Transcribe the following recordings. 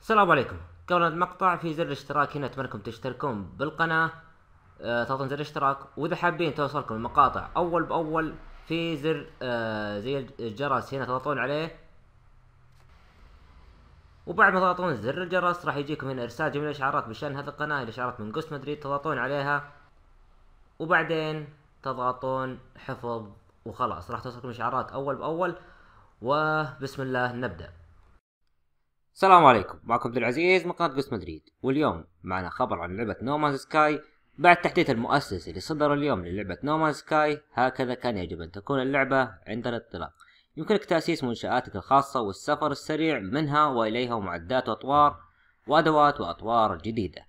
السلام عليكم قبل المقطع في زر الاشتراك هنا اتمنى انكم تشتركون بالقناة آه تضغطون زر الاشتراك واذا حابين توصلكم المقاطع اول باول في زر آه زي الجرس هنا تضغطون عليه وبعد ما تضغطون زر الجرس راح يجيكم هنا ارسال جميع الاشعارات بشان هذه القناة الاشعارات من قوس مدريد تضغطون عليها وبعدين تضغطون حفظ وخلاص راح توصلكم اشعارات اول باول وبسم الله نبدأ السلام عليكم معكم عبد العزيز من قناه قس مدريد واليوم معنا خبر عن لعبه نومان سكاي بعد تحديث المؤسس اللي صدر اليوم للعبه نومان سكاي هكذا كان يجب ان تكون اللعبه عند الاطلاق يمكنك تاسيس منشاتك الخاصه والسفر السريع منها واليها ومعدات واطوار وادوات واطوار جديده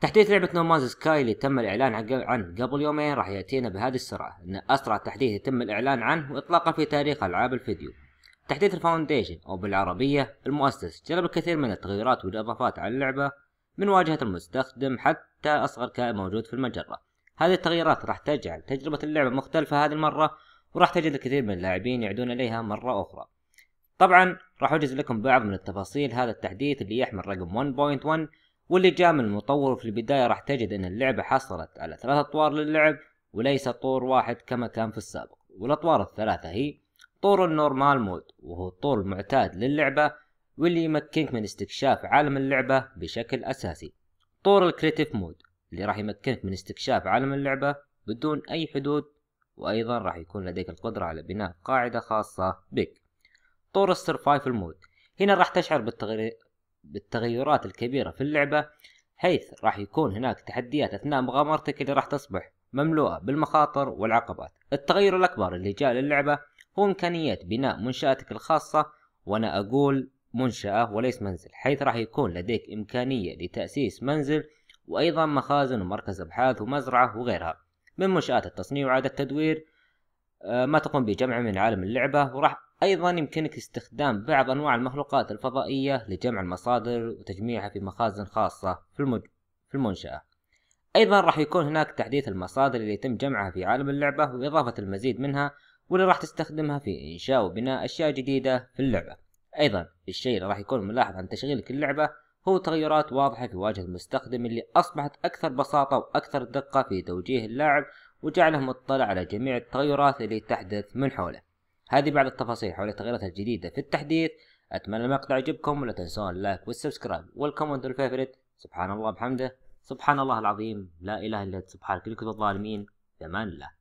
تحديث لعبة نومان سكاي اللي تم الإعلان عنه قبل يومين راح يأتينا بهذه السرعة إن أسرع تحديث يتم الإعلان عنه وإطلاقا في تاريخ ألعاب الفيديو تحديث الفاونديشن أو بالعربية المؤسس جلب الكثير من التغييرات والإضافات على اللعبة من واجهة المستخدم حتى أصغر كائن موجود في المجرة هذه التغييرات راح تجعل تجربة اللعبة مختلفة هذه المرة وراح تجد الكثير من اللاعبين يعودون إليها مرة أخرى طبعا راح أجز لكم بعض من التفاصيل هذا التحديث اللي يحمل رقم 1.1 واللي جاء من المطور في البداية راح تجد أن اللعبة حصلت على ثلاث أطوار للعب وليس طور واحد كما كان في السابق والأطوار الثلاثة هي طور النورمال مود وهو الطور المعتاد للعبة واللي يمكنك من استكشاف عالم اللعبة بشكل أساسي طور الكريتيف مود اللي راح يمكنك من استكشاف عالم اللعبة بدون أي حدود وأيضا راح يكون لديك القدرة على بناء قاعدة خاصة بك طور السرفايفل مود هنا راح تشعر بالتغير... بالتغيرات الكبيرة في اللعبة حيث راح يكون هناك تحديات أثناء مغامرتك اللي راح تصبح مملوءة بالمخاطر والعقبات التغير الأكبر اللي جاء للعبة هو إمكانيات بناء منشآتك الخاصة وأنا أقول منشأة وليس منزل حيث راح يكون لديك إمكانية لتأسيس منزل وأيضا مخازن ومركز أبحاث ومزرعة وغيرها من منشآت التصنيع وإعادة التدوير آه، ما تقوم بجمعه من عالم اللعبة وراح أيضا يمكنك استخدام بعض أنواع المخلوقات الفضائية لجمع المصادر وتجميعها في مخازن خاصة في, المج... في المنشأة أيضا راح يكون هناك تحديث المصادر اللي يتم جمعها في عالم اللعبة وإضافة المزيد منها واللي راح تستخدمها في إنشاء وبناء أشياء جديدة في اللعبة أيضا الشيء اللي راح يكون ملاحظ عن تشغيلك اللعبة هو تغيرات واضحة في واجهة المستخدم اللي أصبحت أكثر بساطة وأكثر دقة في توجيه اللاعب وجعله مطلع على جميع التغيرات اللي تحدث من حوله هذه بعض التفاصيل حول التغيرات الجديدة في التحديث أتمنى المقطع يعجبكم ولا تنسون اللايك والسبسكرايب والكومنت والفيفوريت سبحان الله بحمده سبحان الله العظيم لا إله إلا سبحانك كنت الظالمين امان الله